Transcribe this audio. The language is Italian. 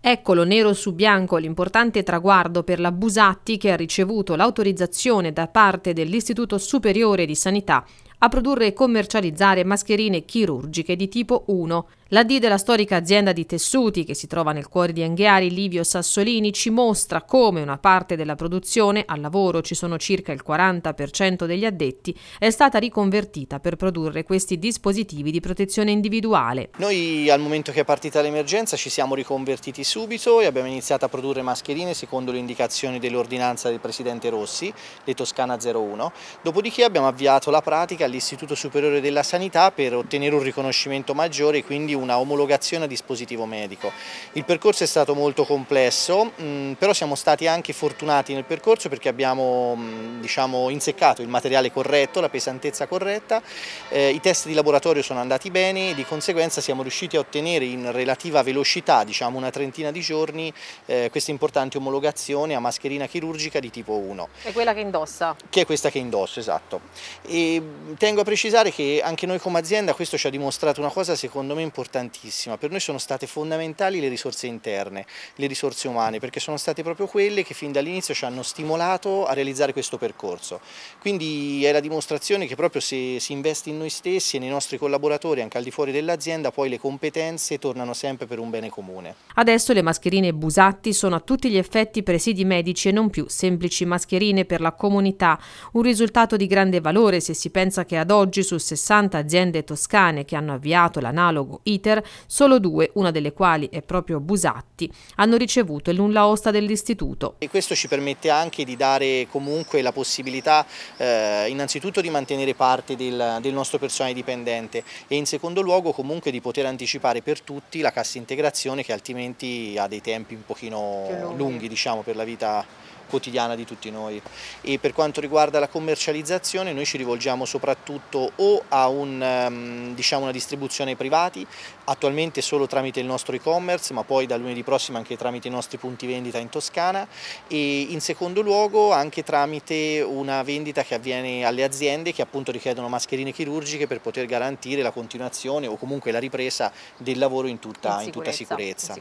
Eccolo nero su bianco l'importante traguardo per la Busatti che ha ricevuto l'autorizzazione da parte dell'Istituto Superiore di Sanità a produrre e commercializzare mascherine chirurgiche di tipo 1. La D della storica azienda di tessuti che si trova nel cuore di Anghiari, Livio Sassolini, ci mostra come una parte della produzione, al lavoro ci sono circa il 40% degli addetti, è stata riconvertita per produrre questi dispositivi di protezione individuale. Noi al momento che è partita l'emergenza ci siamo riconvertiti subito e abbiamo iniziato a produrre mascherine secondo le indicazioni dell'ordinanza del Presidente Rossi, le Toscana 01. Dopodiché abbiamo avviato la pratica all'Istituto Superiore della Sanità per ottenere un riconoscimento maggiore e quindi una omologazione a dispositivo medico. Il percorso è stato molto complesso, mm, però siamo stati anche fortunati nel percorso perché abbiamo mm, diciamo, inseccato il materiale corretto, la pesantezza corretta, eh, i test di laboratorio sono andati bene e di conseguenza siamo riusciti a ottenere in relativa velocità, diciamo una trentina di giorni, eh, questa importante omologazione a mascherina chirurgica di tipo 1. È quella che indossa? Che è questa che indosso, esatto. E mm, tengo a precisare che anche noi come azienda questo ci ha dimostrato una cosa secondo me importante importantissima, per noi sono state fondamentali le risorse interne, le risorse umane, perché sono state proprio quelle che fin dall'inizio ci hanno stimolato a realizzare questo percorso. Quindi è la dimostrazione che proprio se si investe in noi stessi e nei nostri collaboratori, anche al di fuori dell'azienda, poi le competenze tornano sempre per un bene comune. Adesso le mascherine Busatti sono a tutti gli effetti presidi medici e non più semplici mascherine per la comunità, un risultato di grande valore se si pensa che ad oggi su 60 aziende toscane che hanno avviato l'analogo IT, iter, solo due, una delle quali è proprio Busatti, hanno ricevuto il nulla osta dell'istituto. E questo ci permette anche di dare comunque la possibilità eh, innanzitutto di mantenere parte del, del nostro personale dipendente e in secondo luogo comunque di poter anticipare per tutti la cassa integrazione che altrimenti ha dei tempi un pochino lunghi diciamo, per la vita quotidiana di tutti noi. E per quanto riguarda la commercializzazione noi ci rivolgiamo soprattutto o a un, ehm, diciamo, una distribuzione ai privati, attualmente solo tramite il nostro e-commerce ma poi da lunedì prossimo anche tramite i nostri punti vendita in Toscana e in secondo luogo anche tramite una vendita che avviene alle aziende che appunto richiedono mascherine chirurgiche per poter garantire la continuazione o comunque la ripresa del lavoro in tutta, in sicurezza. In tutta sicurezza.